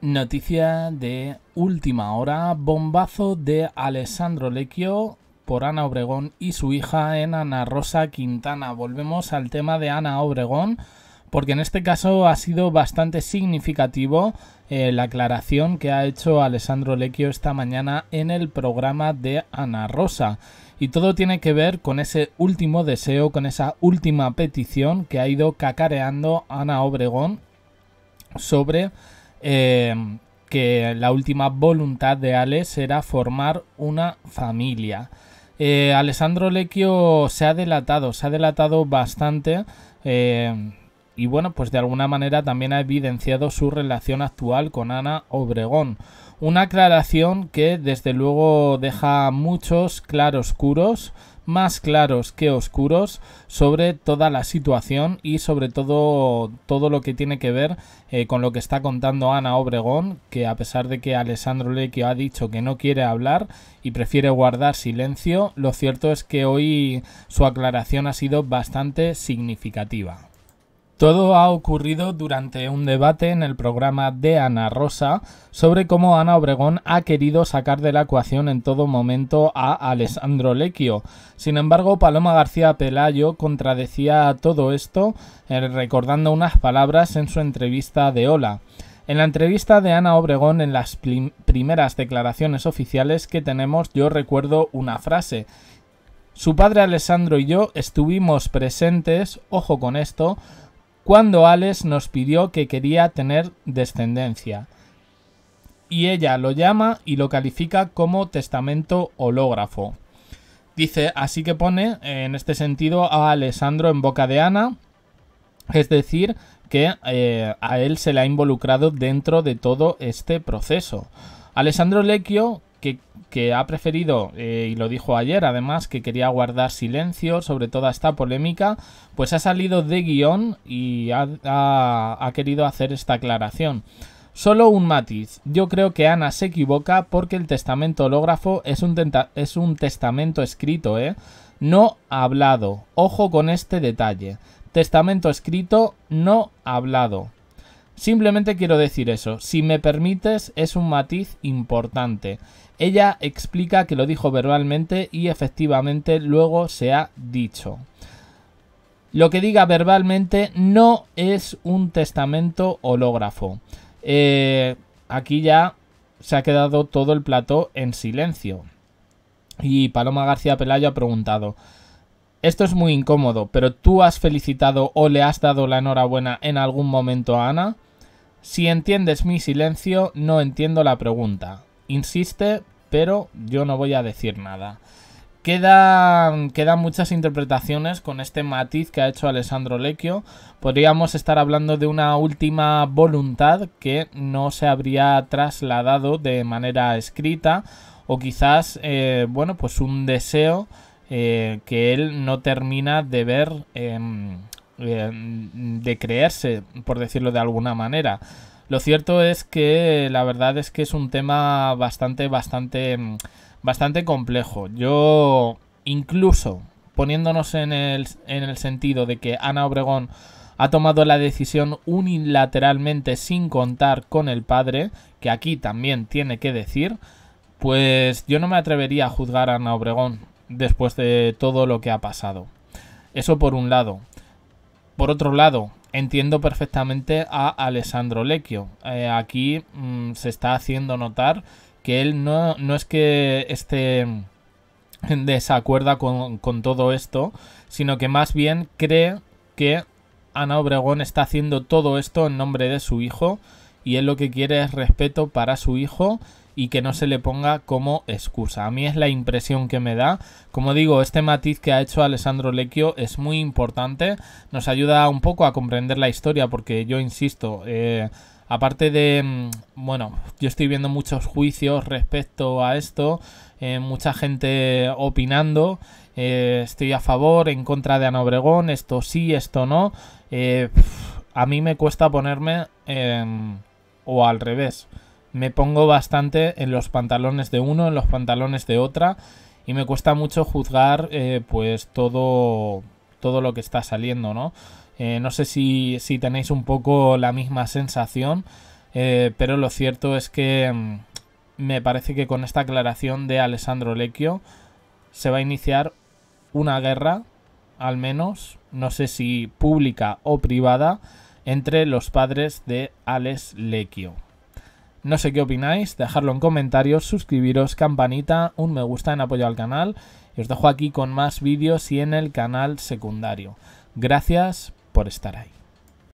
Noticia de última hora, bombazo de Alessandro Lecchio por Ana Obregón y su hija en Ana Rosa Quintana. Volvemos al tema de Ana Obregón, porque en este caso ha sido bastante significativo eh, la aclaración que ha hecho Alessandro Lecchio esta mañana en el programa de Ana Rosa. Y todo tiene que ver con ese último deseo, con esa última petición que ha ido cacareando Ana Obregón sobre Em, que la última voluntad de Alex era formar una familia. Eh, Alessandro Lecchio se ha delatado, se ha delatado bastante. Em, y bueno, pues de alguna manera también ha evidenciado su relación actual con Ana Obregón. Una aclaración que desde luego deja muchos claroscuros, más claros que oscuros, sobre toda la situación y sobre todo todo lo que tiene que ver eh, con lo que está contando Ana Obregón, que a pesar de que Alessandro Lecchio ha dicho que no quiere hablar y prefiere guardar silencio, lo cierto es que hoy su aclaración ha sido bastante significativa. Todo ha ocurrido durante un debate en el programa de Ana Rosa sobre cómo Ana Obregón ha querido sacar de la ecuación en todo momento a Alessandro Lecchio. Sin embargo, Paloma García Pelayo contradecía todo esto eh, recordando unas palabras en su entrevista de Hola. En la entrevista de Ana Obregón en las primeras declaraciones oficiales que tenemos yo recuerdo una frase. Su padre Alessandro y yo estuvimos presentes, ojo con esto, cuando Alex nos pidió que quería tener descendencia. Y ella lo llama y lo califica como testamento hológrafo. Dice, así que pone en este sentido a Alessandro en boca de Ana, es decir, que eh, a él se le ha involucrado dentro de todo este proceso. Alessandro Lecchio que, ha preferido, eh, y lo dijo ayer además, que quería guardar silencio sobre toda esta polémica, pues ha salido de guión y ha, querido hacer esta aclaración. Solo un matiz. Yo creo que Ana se equivoca porque el testamento hológrafo es un, es un testamento escrito, ¿eh? No hablado. Ojo con este detalle. Testamento escrito, no hablado. Simplemente quiero decir eso. Si me permites, es un matiz importante. Ella explica que lo dijo verbalmente y efectivamente luego se ha dicho. Lo que diga verbalmente no es un testamento hológrafo. Eh, aquí ya se ha quedado todo el plato en silencio. Y Paloma García Pelayo ha preguntado, esto es muy incómodo, pero ¿tú has felicitado o le has dado la enhorabuena en algún momento a Ana? Si entiendes mi silencio, no entiendo la pregunta. Insiste, pero yo no voy a decir nada. Quedan, quedan, muchas interpretaciones con este matiz que ha hecho Alessandro Lecchio. Podríamos estar hablando de una última voluntad que no se habría trasladado de manera escrita o quizás, eh, bueno, pues un deseo eh, que él no termina de ver em, eh, de creerse, por decirlo de alguna manera. Lo cierto es que la verdad es que es un tema bastante, bastante, mm, bastante complejo. Yo, incluso poniéndonos en el, en el sentido de que Ana Obregón ha tomado la decisión unilateralmente sin contar con el padre, que aquí también tiene que decir, pues yo no me atrevería a juzgar a Ana Obregón después de todo lo que ha pasado. Eso por un lado. Por otro lado, entiendo perfectamente a Alessandro Lecchio. Eh, aquí mm, se está haciendo notar que él no, es que esté desacuerda con, con todo esto, sino que más bien cree que Ana Obregón está haciendo todo esto en nombre de su hijo y él lo que quiere es respeto para su hijo y que no se le ponga como excusa. A mí es la impresión que me da. Como digo, este matiz que ha hecho Alessandro Lecchio es muy importante. Nos ayuda un poco a comprender la historia porque yo insisto, eh, aparte de, mm, bueno, yo estoy viendo muchos juicios respecto a esto, eh, mucha gente opinando. Eh, estoy a favor, en contra de Anobregón esto sí, esto no. a mí me cuesta ponerme o al revés. Me pongo bastante en los pantalones de uno, en los pantalones de otra y me cuesta mucho juzgar eh, pues todo, todo lo que está saliendo, ¿no? Eh, no sé si, si, tenéis un poco la misma sensación, eh, pero lo cierto es que mm, me parece que con esta aclaración de Alessandro Lecchio se va a iniciar una guerra, al menos, no sé si pública o privada, entre los padres de Alex Lequio. No sé qué opináis, dejadlo en comentarios, suscribiros, campanita, un me gusta en apoyo al canal y os dejo aquí con más vídeos y en el canal secundario. Gracias por estar ahí.